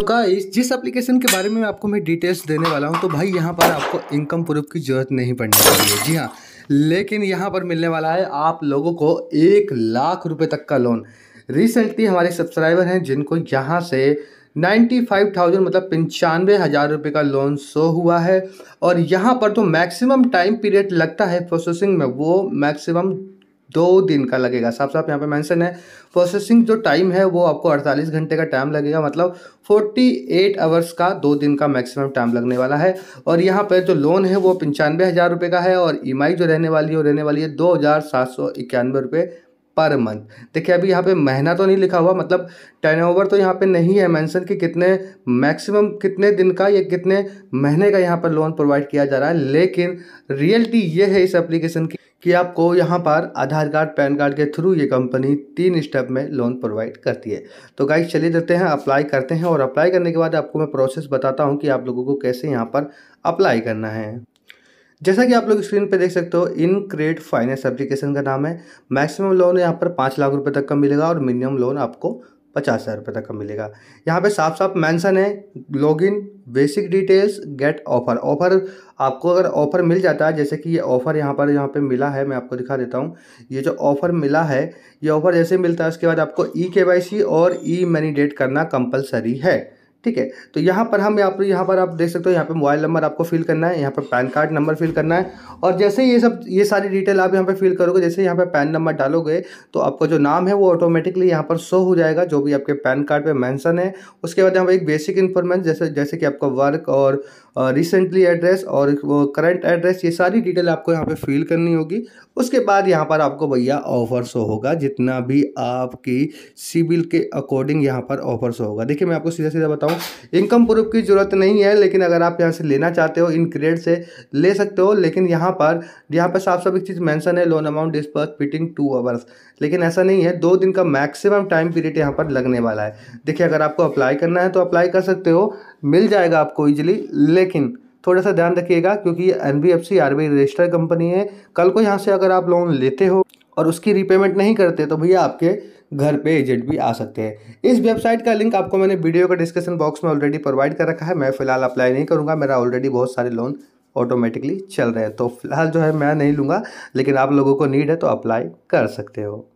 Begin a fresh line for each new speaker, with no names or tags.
तो गाइस जिस एप्लीकेशन के बारे में आपको मैं डिटेल्स देने वाला हूं तो भाई यहां पर आपको इनकम प्रूफ की ज़रूरत नहीं पड़ने वाली है जी हां लेकिन यहां पर मिलने वाला है आप लोगों को एक लाख रुपए तक का लोन रिसेंटली हमारे सब्सक्राइबर हैं जिनको यहां से नाइन्टी फाइव थाउजेंड मतलब पंचानवे हज़ार रुपये का लोन शो हुआ है और यहाँ पर तो मैक्सिमम टाइम पीरियड लगता है प्रोसेसिंग में वो मैक्सिमम दो दिन का लगेगा साफ साफ यहाँ पे मेंशन है प्रोसेसिंग जो टाइम है वो आपको 48 घंटे का टाइम लगेगा मतलब 48 आवर्स का दो दिन का मैक्सिमम टाइम लगने वाला है और यहाँ पर जो लोन है वो पंचानवे हज़ार रुपये का है और ई e जो रहने वाली है वो रहने वाली है दो हज़ार सात सौ इक्यानवे रुपये पर मंथ देखिए अभी यहाँ पे महीना तो नहीं लिखा हुआ मतलब टर्नओवर तो यहाँ पे नहीं है मेंशन कि कितने मैक्सिमम कितने दिन का या कितने महीने का यहाँ पर लोन प्रोवाइड किया जा रहा है लेकिन रियलिटी ये है इस एप्लीकेशन की कि आपको यहाँ पर आधार कार्ड पैन कार्ड के थ्रू ये कंपनी तीन स्टेप में लोन प्रोवाइड करती है तो गाइस चलिए देते हैं अप्लाई करते हैं और अप्लाई करने के बाद आपको मैं प्रोसेस बताता हूँ कि आप लोगों को कैसे यहाँ पर अप्लाई करना है जैसा कि आप लोग स्क्रीन पर देख सकते हो इन क्रेड फाइनेंस एप्लीकेशन का नाम है मैक्सिमम लोन यहाँ पर पाँच लाख रुपए तक का मिलेगा और मिनिमम लोन आपको पचास हज़ार रुपये तक का मिलेगा यहाँ पे साफ साफ मेंशन है login basic details get offer offer आपको अगर ऑफर मिल जाता है जैसे कि ये ऑफर यहाँ पर यहाँ पे मिला है मैं आपको दिखा देता हूँ ये जो ऑफर मिला है ये ऑफर जैसे मिलता है उसके बाद आपको ई के और ई मनी डेट करना कंपलसरी है ठीक है तो यहाँ पर हम आप यहाँ पर आप देख सकते हो यहाँ पे मोबाइल नंबर आपको फिल करना है यहाँ पे पैन कार्ड नंबर फिल करना है और जैसे ये सब ये सारी डिटेल आप यहाँ पे फिल करोगे जैसे यहाँ पे पैन नंबर डालोगे तो आपका जो नाम है वो ऑटोमेटिकली यहाँ पर शो हो जाएगा जो भी आपके पैन कार्ड पर मैंसन है उसके बाद यहाँ पर एक बेसिक इन्फॉर्मेशन जैसे जैसे कि आपका वर्क और रिसेंटली एड्रेस और करंट एड्रेस ये सारी डिटेल आपको यहाँ पर फिल करनी होगी उसके बाद यहाँ पर आपको भैया ऑफर शो होगा जितना भी आपकी सिविल के अकॉर्डिंग यहाँ पर ऑफर शो होगा देखिए मैं आपको सीधा सीधा बताऊँ हूँ इनकम प्रूफ की ज़रूरत नहीं है लेकिन अगर आप यहाँ से लेना चाहते हो इन क्रेड से ले सकते हो लेकिन यहाँ पर यहाँ पर साफ साफ एक चीज़ मैंसन है लोन अमाउंट डिस्पर्स फिटिंग टू आवर्स लेकिन ऐसा नहीं है दो दिन का मैक्सिमम टाइम पीरियड यहाँ पर लगने वाला है देखिए अगर आपको अप्लाई करना है तो अप्लाई कर सकते हो मिल जाएगा आपको ईजिली लेकिन थोड़ा सा ध्यान रखिएगा क्योंकि N B F C R B company है कल को यहाँ से अगर आप लोन लेते हो और उसकी रीपेमेंट नहीं करते तो भैया आपके घर पे एजेंट भी आ सकते हैं इस वेबसाइट का लिंक आपको मैंने वीडियो का डिस्क्रिप्शन बॉक्स में ऑलरेडी प्रोवाइड कर रखा है मैं फ़िलहाल अप्लाई नहीं करूँगा मेरा ऑलरेडी बहुत सारे लोन ऑटोमेटिकली चल रहे हैं तो फिलहाल जो है मैं नहीं लूँगा लेकिन आप लोगों को नीड है तो अप्लाई कर सकते हो